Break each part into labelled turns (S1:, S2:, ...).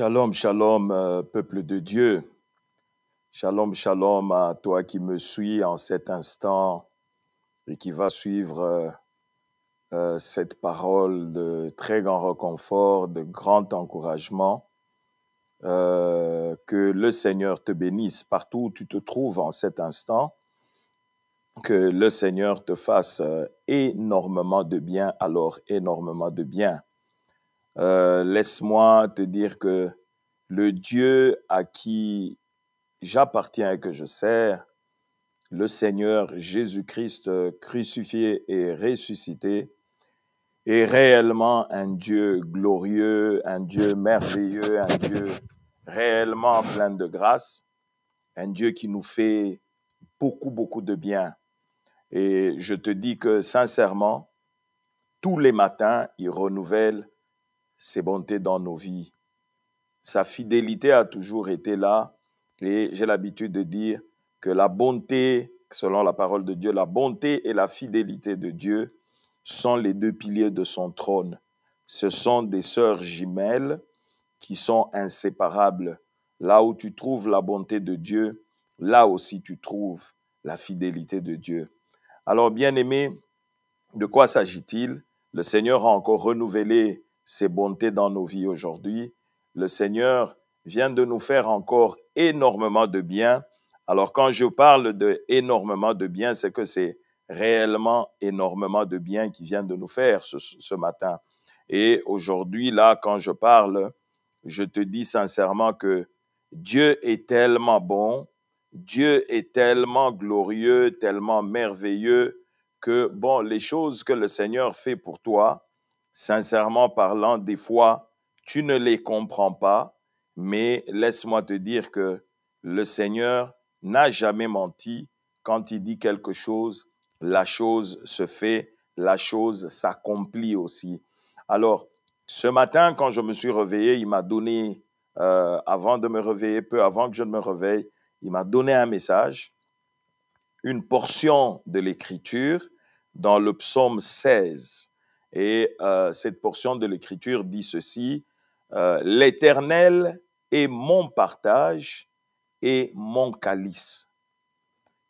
S1: Shalom, shalom, euh, peuple de Dieu. Shalom, shalom à toi qui me suis en cet instant et qui va suivre euh, euh, cette parole de très grand reconfort, de grand encouragement. que le Seigneur te bénisse partout où tu te trouves en cet instant. Que le Seigneur te fasse énormément de bien, alors énormément de bien. Euh, laisse-moi te dire que le Dieu à qui j'appartiens et que je sers, le Seigneur Jésus-Christ euh, crucifié et ressuscité, est réellement un Dieu glorieux, un Dieu merveilleux, un Dieu réellement plein de grâce, un Dieu qui nous fait beaucoup, beaucoup de bien. Et je te dis que sincèrement, tous les matins, il renouvelle ses bontés dans nos vies. Sa fidélité a toujours été là et j'ai l'habitude de dire que la bonté, selon la parole de Dieu, la bonté et la fidélité de Dieu sont les deux piliers de son trône. Ce sont des sœurs jumelles qui sont inséparables. Là où tu trouves la bonté de Dieu, là aussi tu trouves la fidélité de Dieu. Alors bien aimé, de quoi s'agit-il Le Seigneur a encore renouvelé ses bontés dans nos vies aujourd'hui. Le Seigneur vient de nous faire encore énormément de bien. Alors quand je parle de énormément de bien, c'est que c'est réellement énormément de bien qui vient de nous faire ce matin. Et aujourd'hui, là, quand je parle, je te dis sincèrement que Dieu est tellement bon, Dieu est tellement glorieux, tellement merveilleux que, bon, les choses que le Seigneur fait pour toi, Sincèrement parlant, des fois, tu ne les comprends pas, mais laisse-moi te dire que le Seigneur n'a jamais menti. Quand il dit quelque chose, la chose se fait, la chose s'accomplit aussi. Alors, ce matin, quand je me suis réveillé, il m'a donné, euh, avant de me réveiller, peu avant que je ne me réveille, il m'a donné un message, une portion de l'écriture dans le psaume 16. Et euh, cette portion de l'Écriture dit ceci, euh, l'Éternel est mon partage et mon calice.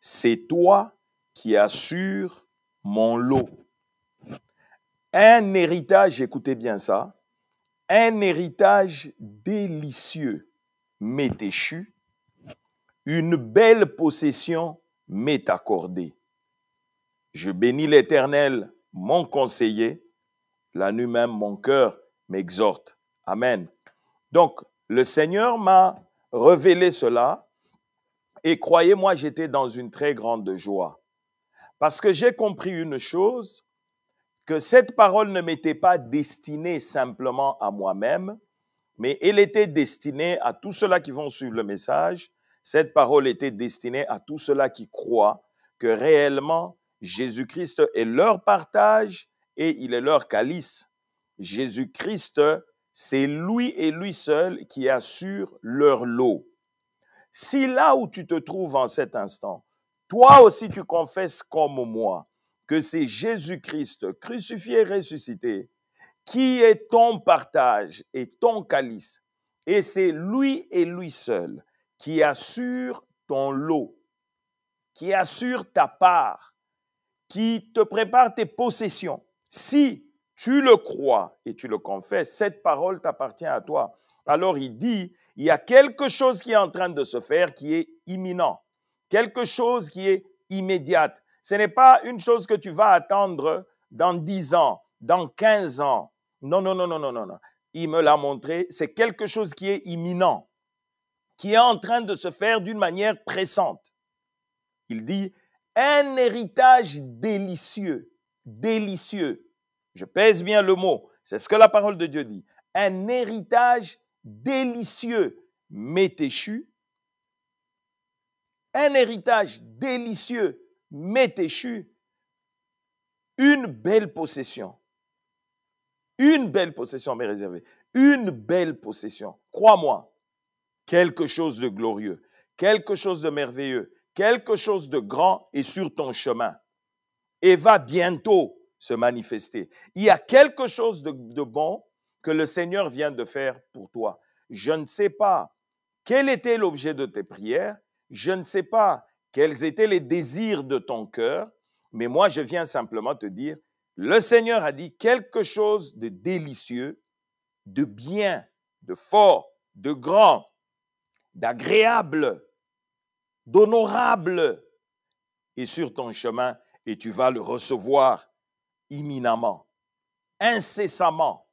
S1: C'est toi qui assures mon lot. Un héritage, écoutez bien ça, un héritage délicieux m'est échu, une belle possession m'est accordée. Je bénis l'Éternel, mon conseiller, la nuit même, mon cœur m'exhorte. Amen. Donc, le Seigneur m'a révélé cela et croyez-moi, j'étais dans une très grande joie. Parce que j'ai compris une chose, que cette parole ne m'était pas destinée simplement à moi-même, mais elle était destinée à tous ceux-là qui vont suivre le message. Cette parole était destinée à tous ceux-là qui croient que réellement Jésus-Christ est leur partage et il est leur calice. Jésus-Christ, c'est lui et lui seul qui assure leur lot. Si là où tu te trouves en cet instant, toi aussi tu confesses comme moi que c'est Jésus-Christ crucifié et ressuscité qui est ton partage et ton calice. Et c'est lui et lui seul qui assure ton lot, qui assure ta part, qui te prépare tes possessions, si tu le crois et tu le confesses, cette parole t'appartient à toi. Alors il dit, il y a quelque chose qui est en train de se faire qui est imminent, quelque chose qui est immédiate. Ce n'est pas une chose que tu vas attendre dans 10 ans, dans 15 ans. Non, non, non, non, non, non. non. Il me l'a montré, c'est quelque chose qui est imminent, qui est en train de se faire d'une manière pressante. Il dit, un héritage délicieux délicieux. Je pèse bien le mot, c'est ce que la parole de Dieu dit. Un héritage délicieux m'est échu. Un héritage délicieux m'est échu. Une belle possession. Une belle possession m'est réservée. Une belle possession. Crois-moi, quelque chose de glorieux, quelque chose de merveilleux, quelque chose de grand est sur ton chemin et va bientôt se manifester. Il y a quelque chose de, bon que le Seigneur vient de faire pour toi. Je ne sais pas quel était l'objet de tes prières, je ne sais pas quels étaient les désirs de ton cœur, mais moi je viens simplement te dire, le Seigneur a dit quelque chose de délicieux, de bien, de fort, de grand, d'agréable, d'honorable et sur ton chemin et tu vas le recevoir imminemment, incessamment.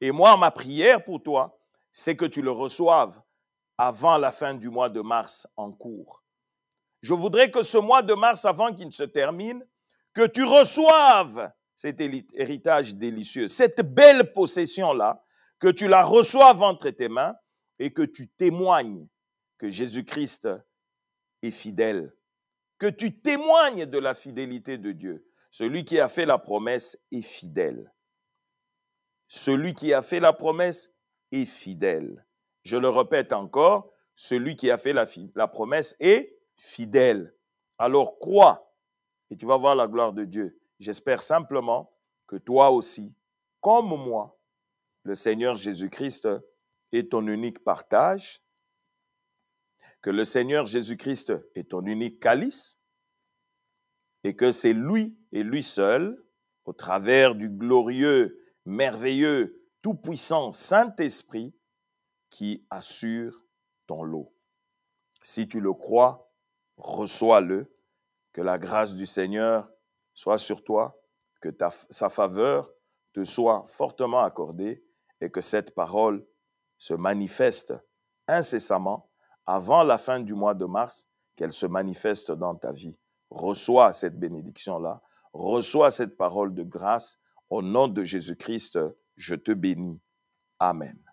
S1: Et moi, ma prière pour toi, c'est que tu le reçoives avant la fin du mois de mars en cours. Je voudrais que ce mois de mars, avant qu'il ne se termine, que tu reçoives cet héritage délicieux, cette belle possession-là, que tu la reçoives entre tes mains et que tu témoignes que Jésus-Christ est fidèle que tu témoignes de la fidélité de Dieu. Celui qui a fait la promesse est fidèle. Celui qui a fait la promesse est fidèle. Je le répète encore, celui qui a fait la, promesse est fidèle. Alors crois et tu vas voir la gloire de Dieu. J'espère simplement que toi aussi, comme moi, le Seigneur Jésus-Christ est ton unique partage que le Seigneur Jésus-Christ est ton unique calice et que c'est lui et lui seul, au travers du glorieux, merveilleux, tout-puissant Saint-Esprit, qui assure ton lot. Si tu le crois, reçois-le, que la grâce du Seigneur soit sur toi, que sa faveur te soit fortement accordée et que cette parole se manifeste incessamment avant la fin du mois de mars, qu'elle se manifeste dans ta vie. Reçois cette bénédiction-là. Reçois cette parole de grâce. Au nom de Jésus-Christ, je te bénis. Amen.